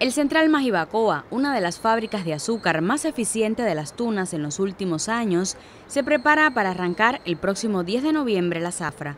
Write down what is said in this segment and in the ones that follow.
El Central Majibacoa, una de las fábricas de azúcar más eficiente de las tunas en los últimos años, se prepara para arrancar el próximo 10 de noviembre la zafra.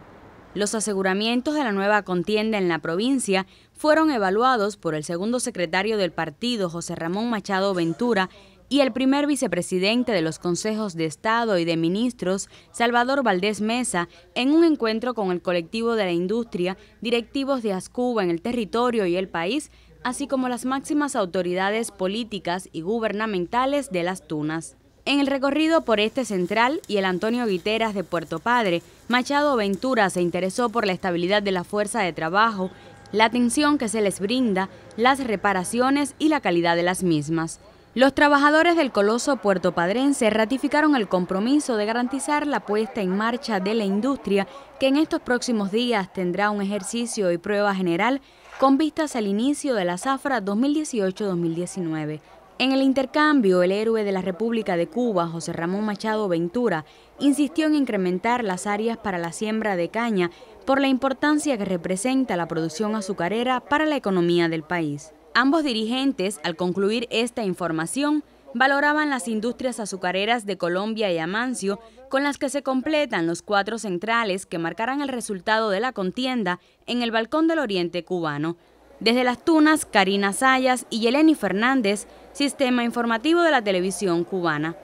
Los aseguramientos de la nueva contienda en la provincia fueron evaluados por el segundo secretario del partido, José Ramón Machado Ventura, y el primer vicepresidente de los consejos de Estado y de ministros, Salvador Valdés Mesa, en un encuentro con el colectivo de la industria, directivos de ASCUBA en el territorio y el país, así como las máximas autoridades políticas y gubernamentales de las Tunas. En el recorrido por este central y el Antonio Guiteras de Puerto Padre, Machado Ventura se interesó por la estabilidad de la fuerza de trabajo, la atención que se les brinda, las reparaciones y la calidad de las mismas. Los trabajadores del coloso Puerto Padrense ratificaron el compromiso de garantizar la puesta en marcha de la industria que en estos próximos días tendrá un ejercicio y prueba general con vistas al inicio de la zafra 2018-2019. En el intercambio, el héroe de la República de Cuba, José Ramón Machado Ventura, insistió en incrementar las áreas para la siembra de caña por la importancia que representa la producción azucarera para la economía del país. Ambos dirigentes, al concluir esta información, valoraban las industrias azucareras de Colombia y Amancio, con las que se completan los cuatro centrales que marcarán el resultado de la contienda en el Balcón del Oriente cubano. Desde Las Tunas, Karina Sayas y Yeleni Fernández, Sistema Informativo de la Televisión Cubana.